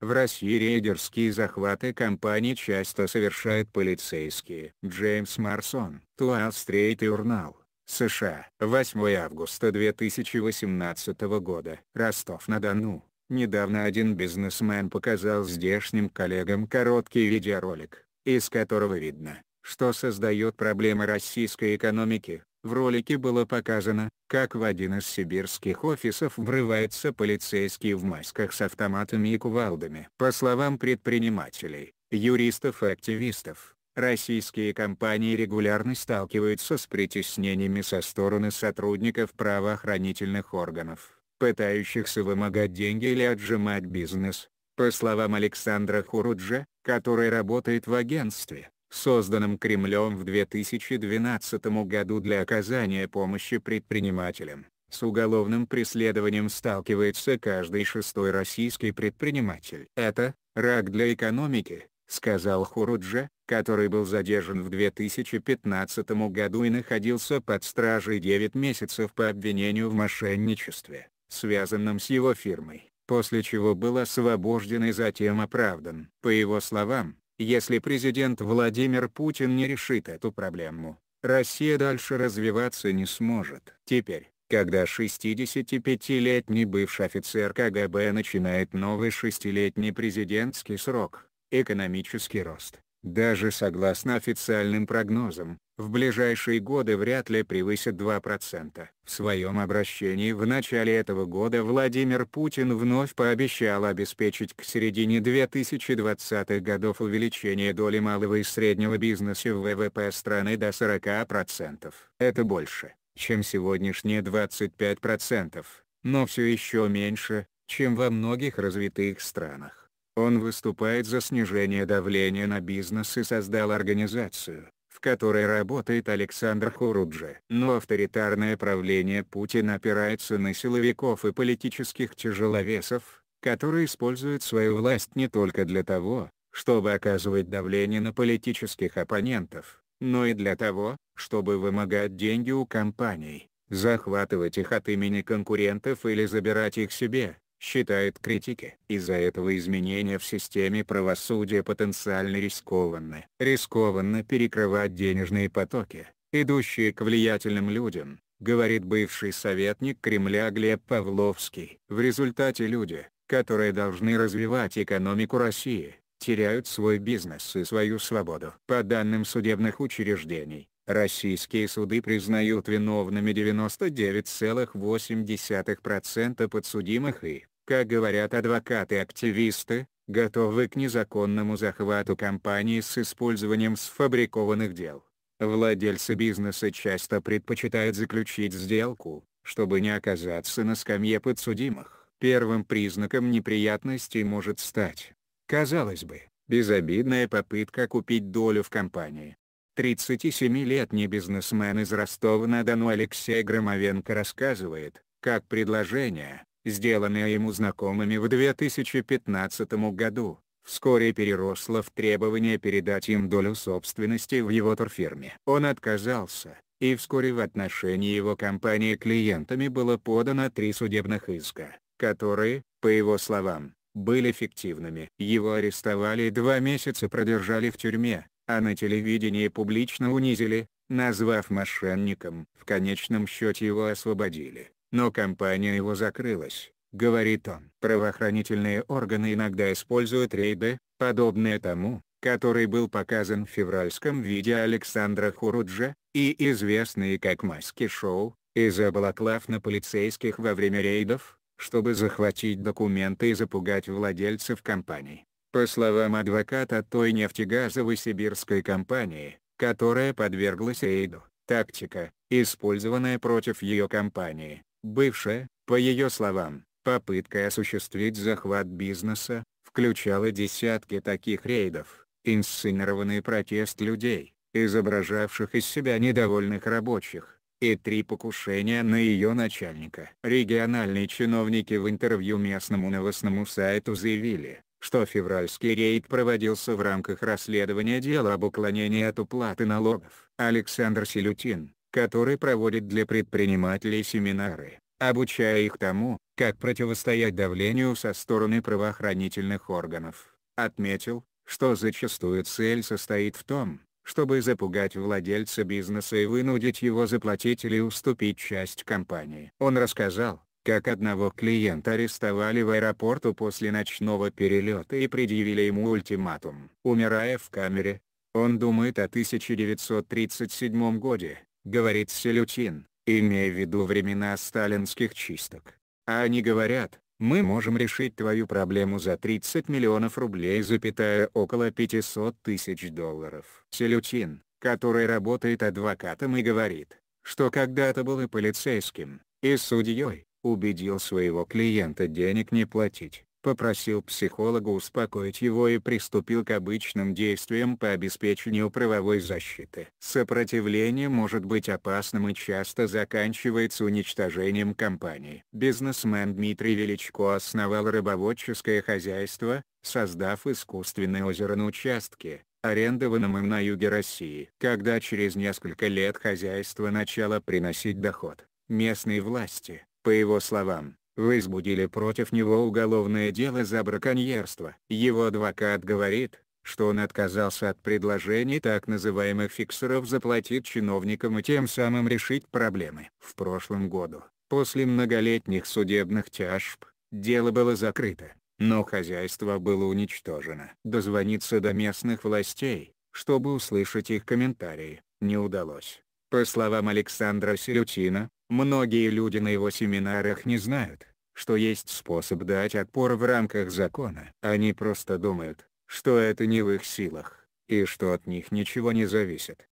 В России рейдерские захваты компании часто совершают полицейские. Джеймс Марсон, Туал-стрейт журнал, США. 8 августа 2018 года. Ростов-на-Дону. Недавно один бизнесмен показал здешним коллегам короткий видеоролик, из которого видно, что создает проблемы российской экономики, в ролике было показано, как в один из сибирских офисов врываются полицейские в масках с автоматами и кувалдами. По словам предпринимателей, юристов и активистов, российские компании регулярно сталкиваются с притеснениями со стороны сотрудников правоохранительных органов, пытающихся вымогать деньги или отжимать бизнес. По словам Александра Хуруджа, который работает в агентстве, созданном Кремлем в 2012 году для оказания помощи предпринимателям. С уголовным преследованием сталкивается каждый шестой российский предприниматель. Это «рак для экономики», сказал Хуруджа, который был задержан в 2015 году и находился под стражей 9 месяцев по обвинению в мошенничестве, связанном с его фирмой, после чего был освобожден и затем оправдан. По его словам, если президент Владимир Путин не решит эту проблему, Россия дальше развиваться не сможет. Теперь, когда 65-летний бывший офицер КГБ начинает новый шестилетний президентский срок, экономический рост, даже согласно официальным прогнозам, в ближайшие годы вряд ли превысит 2%. В своем обращении в начале этого года Владимир Путин вновь пообещал обеспечить к середине 2020-х годов увеличение доли малого и среднего бизнеса в ВВП страны до 40%. Это больше, чем сегодняшние 25%, но все еще меньше, чем во многих развитых странах. Он выступает за снижение давления на бизнес и создал организацию, в которой работает Александр Хуруджи. Но авторитарное правление Путина опирается на силовиков и политических тяжеловесов, которые используют свою власть не только для того, чтобы оказывать давление на политических оппонентов, но и для того, чтобы вымогать деньги у компаний, захватывать их от имени конкурентов или забирать их себе, считают критики. Из-за этого изменения в системе правосудия потенциально рискованно, Рискованно перекрывать денежные потоки, идущие к влиятельным людям, говорит бывший советник Кремля Глеб Павловский. В результате люди, которые должны развивать экономику России, теряют свой бизнес и свою свободу. По данным судебных учреждений, российские суды признают виновными 99,8% подсудимых и как говорят адвокаты-активисты, готовы к незаконному захвату компании с использованием сфабрикованных дел. Владельцы бизнеса часто предпочитают заключить сделку, чтобы не оказаться на скамье подсудимых. Первым признаком неприятностей может стать, казалось бы, безобидная попытка купить долю в компании. 37-летний бизнесмен из Ростова-на-Дону Алексей Громовенко рассказывает, как предложение, сделанное ему знакомыми в 2015 году, вскоре переросло в требование передать им долю собственности в его турфирме. Он отказался, и вскоре в отношении его компании клиентами было подано три судебных иска, которые, по его словам, были фиктивными. Его арестовали и два месяца продержали в тюрьме, а на телевидении публично унизили, назвав мошенником. В конечном счете его освободили но компания его закрылась, говорит он. Правоохранительные органы иногда используют рейды, подобные тому, который был показан в февральском виде Александра Хуруджа, и известные как маски-шоу, из-за балаклав на полицейских во время рейдов, чтобы захватить документы и запугать владельцев компаний. По словам адвоката той нефтегазовой сибирской компании, которая подверглась рейду, тактика, использованная против ее компании, Бывшая, по ее словам, попытка осуществить захват бизнеса, включала десятки таких рейдов, инсценированный протест людей, изображавших из себя недовольных рабочих, и три покушения на ее начальника. Региональные чиновники в интервью местному новостному сайту заявили, что февральский рейд проводился в рамках расследования дела об уклонении от уплаты налогов. Александр Селютин, который проводит для предпринимателей семинары, обучая их тому, как противостоять давлению со стороны правоохранительных органов, отметил, что зачастую цель состоит в том, чтобы запугать владельца бизнеса и вынудить его заплатить или уступить часть компании. Он рассказал, как одного клиента арестовали в аэропорту после ночного перелета и предъявили ему ультиматум. Умирая в камере, он думает о 1937 году говорит Селютин, имея в виду времена сталинских чисток. А они говорят, мы можем решить твою проблему за 30 миллионов рублей, запятая около 500 тысяч долларов. Селютин, который работает адвокатом и говорит, что когда-то был и полицейским, и судьей, убедил своего клиента денег не платить попросил психолога успокоить его и приступил к обычным действиям по обеспечению правовой защиты. Сопротивление может быть опасным и часто заканчивается уничтожением компании. Бизнесмен Дмитрий Величко основал рыбоводческое хозяйство, создав искусственное озеро на участке, арендованном им на юге России. Когда через несколько лет хозяйство начало приносить доход, местные власти, по его словам, возбудили против него уголовное дело за браконьерство. Его адвокат говорит, что он отказался от предложений так называемых фиксеров заплатить чиновникам и тем самым решить проблемы. В прошлом году, после многолетних судебных тяжб, дело было закрыто, но хозяйство было уничтожено. Дозвониться до местных властей, чтобы услышать их комментарии, не удалось. По словам Александра Сирютина, многие люди на его семинарах не знают, что есть способ дать отпор в рамках закона. Они просто думают, что это не в их силах, и что от них ничего не зависит.